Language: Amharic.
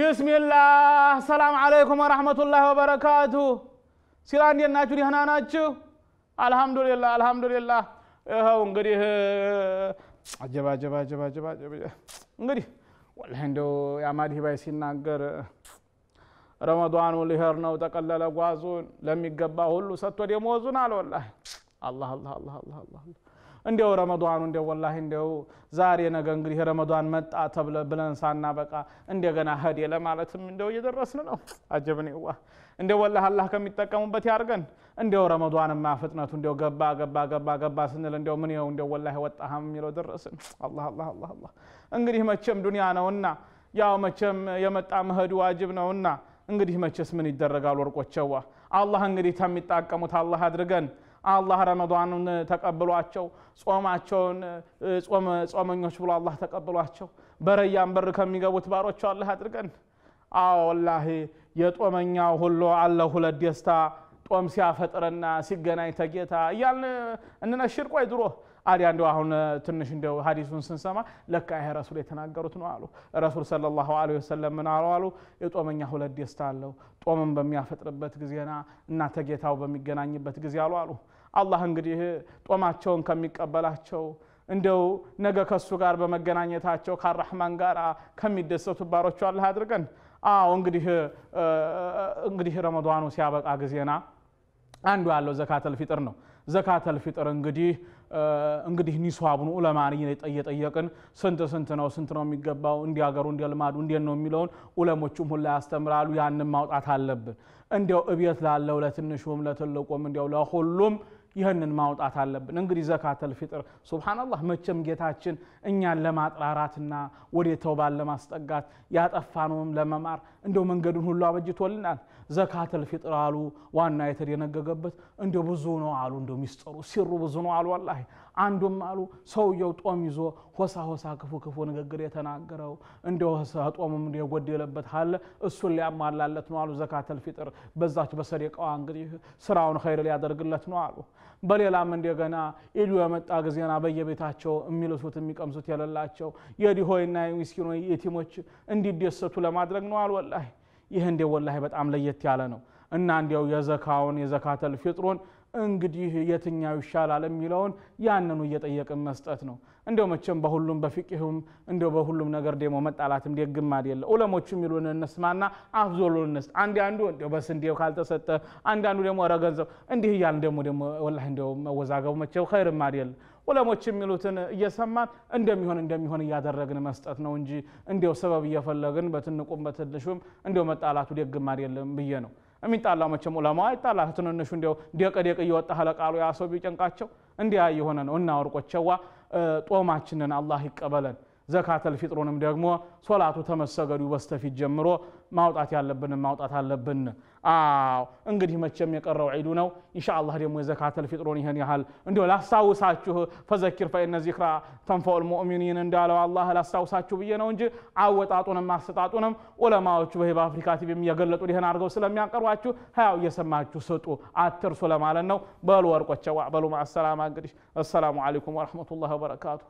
ቢስሚላህ ሰላም አለይኩም ወረሕመቱላህ ወበረካቱ ሲላ እንዴት ናችሁ? ደህና ናችሁ? አልሐምዱሊላ አልሐምዱሊላ። ይኸው እንግዲህ አጀባ አጀባ አጀባ አጀባ እንግዲህ ወላሂ እንደው የአማዲህ ባይ ሲናገር ረመዷኑ ሊሄር ነው ጠቀለለ ጓዙን ለሚገባ ሁሉ ሰጥቶ ደሞዙን አለ ወላሂ አላህ አላህ አላህ አላህ አላህ እንዲያው ረመዷኑ እንዲያው ወላሂ እንዲያው ዛሬ ነገ እንግዲህ ረመዷን መጣ ተብለ ብለን ሳናበቃ እንደገና ሄዴ ለማለትም እንደው እየደረስን ነው። አጀብኔ ዋ ወላሂ አላህ ከሚጠቀሙበት ያርገን። እንዲያው ረመዷንማ ፍጥነቱ እንዲያው ገባ ገባ ገባ ገባ ስንል እንዲያው ምን ይኸው እንዲያው ወላሂ ወጣህም የሚለው ደረስን። አላህ አላህ አላህ አላህ እንግዲህ መቼም ዱንያ ነውና ያው መቼም የመጣ መሄዱ ዋጅብ ነውና እንግዲህ መቼስ ምን ይደረጋል ወርቆቸዋ አላህ እንግዲህ ከሚጠቀሙት አላህ አድርገን አላህ ረመዷንን ተቀብሏቸው ጾማቸውን ጾመኞች ብሎ አላህ ተቀብሏቸው በረያን በር ከሚገቡት ባሮቹ አላህ አድርገን። አዎ ወላሂ የጦመኛው ሁሉ አለ ሁለት ደስታ ጦም ሲያፈጥርና ሲገናኝ ተጌታ እያልን እንነሽር። ቆይ ድሮ አዲ እንደው አሁን ትንሽ እንደው ሀዲሱን ስንሰማ ለካ ይሄ ረሱል የተናገሩት ነው አሉ። ረሱል ሰለላሁ ዐለይሂ ወሰለም ምን አሉ አሉ የጦመኛ ሁለት ደስታ አለው። ጦምን በሚያፈጥርበት ጊዜና እናተ ጌታው በሚገናኝበት ጊዜ አሉ አሉ። አላህ እንግዲህ ጦማቸውን ከሚቀበላቸው እንደው ነገ ከሱ ጋር በመገናኘታቸው ከአራህማን ጋር ከሚደሰቱ ባሮቹ አላህ አድርገን። አዎ እንግዲህ እንግዲህ ረመዷኑ ሲያበቃ ጊዜና አንዱ ያለው ዘካተል ፊጥር ነው። ዘካተል ፊጥር እንግዲህ እንግዲህ ኒሷቡን ኡለማን እየጠየቅን ስንት ስንት ነው ስንት ነው የሚገባው ሀገሩ እንዲ ልማዱ እንዴት ነው የሚለውን ኡለሞቹም ሁላ ያስተምራሉ። ያንን ማውጣት አለብን። እንዲያው እቤት ላለው ለትንሹም ለትልቁም እንዲያው ለሁሉም ይህንን ማውጣት አለብን። እንግዲህ ዘካተል ፊጥር ሱብሓነላህ፣ መቼም ጌታችን እኛን ለማጥራራትና ወደ ተውባን ለማስጠጋት ያጠፋነውም ለመማር እንደው መንገዱን ሁሉ አበጅቶልናል። ዘካተል ፊጥር አሉ ዋና የተደነገገበት እንደ ብዙ ነው አሉ። እንደ ሚስጠሩ ሲሩ ብዙ ነው አሉ። ወላሂ አንዱም አሉ ሰውየው ጦም ይዞ ሆሳ ሆሳ ክፉ ክፉ ንግግር የተናገረው እንደ ጦሙም የጎደለበት አለ እሱን ሊያሟላለት ነው አሉ። ዘካተል ፊጥር በዛች በሰደቃዋ እንግዲህ ስራውን ኸይር ሊያደርግለት ነው አሉ። በሌላም እንደገና ኢዱ የመጣ ጊዜና በየቤታቸው የሚልሱት የሚቀምሱት የሌላቸው የድሆይና የሚስኪኖ የቲሞች እንዲደሰቱ ለማድረግ ነው። አልወላይ ይህ እንዴ ወላይ በጣም ለየት ያለ ነው እና እንዲያው የዘካውን የዘካተል ፊጥሩን እንግዲህ የትኛው ይሻላል የሚለውን ያንኑ እየጠየቅን መስጠት ነው። እንደው መቼም በሁሉም በፊቅህም እንደው በሁሉም ነገር ደግሞ መጣላትም ደግም አይደለ። ዑለሞቹ የሚሉን እንስማና አፍዞሉ እንስ አንዳንዱ አንዱ እንዲያው በስንዴው ካልተሰጠ አንዳንዱ ደግሞ ኧረ ገንዘብ እንዲህ እያልን ደግሞ ደግሞ ወላሂ እንደው መወዛገቡ መቼም ኸይርም አይደለ። ዑለሞች የሚሉትን እየሰማን እንደሚሆን እንደሚሆን እያደረግን መስጠት ነው እንጂ እንዲው ሰበብ እየፈለግን በትንቁም በትንሹም እንዲው መጣላቱ ደግም አይደለም ብዬ ነው። የሚጣላ መቼም ዑለማ ይጣላ ትንንሹ እንዲው ዲቀ ዲቅ እየወጣ ለቃሉ ያ ሰው ቢጨንቃቸው እንዲያ የሆነ ነው እና ወርቆቸዋ ጦማችንን አላህ ይቀበለን ዘካተል ፊጥሩንም ደግሞ ሶላቱ ተመሰገዱ በስተፊት ጀምሮ ማውጣት ያለብን ማውጣት አለብን። አዎ እንግዲህ መቼም የቀረው ዒዱ ነው። ኢንሻአላህ ደግሞ የዘካተል ፊጥሩን ይህን ያህል እንዲሁ ላስታውሳችሁ፣ ፈዘኪር ፈኢነ ዚክራ ተንፈኡል ሙእሚኒን እንዳለው አላህ ላስታውሳችሁ ብዬ ነው እንጂ አወጣጡንም አሰጣጡንም ዑለማዎቹ በሄ በአፍሪካ ቲቪም እየገለጡ ይህን አድርገው ስለሚያቀርቧችሁ ህያው እየሰማችሁ ስጡ፣ አትርሱ ለማለት ነው። በሉ ወርቆቼ ዋዕበሉ ማሰላማ። እንግዲህ አሰላሙ አለይኩም ወረሕመቱላህ ወበረካቱ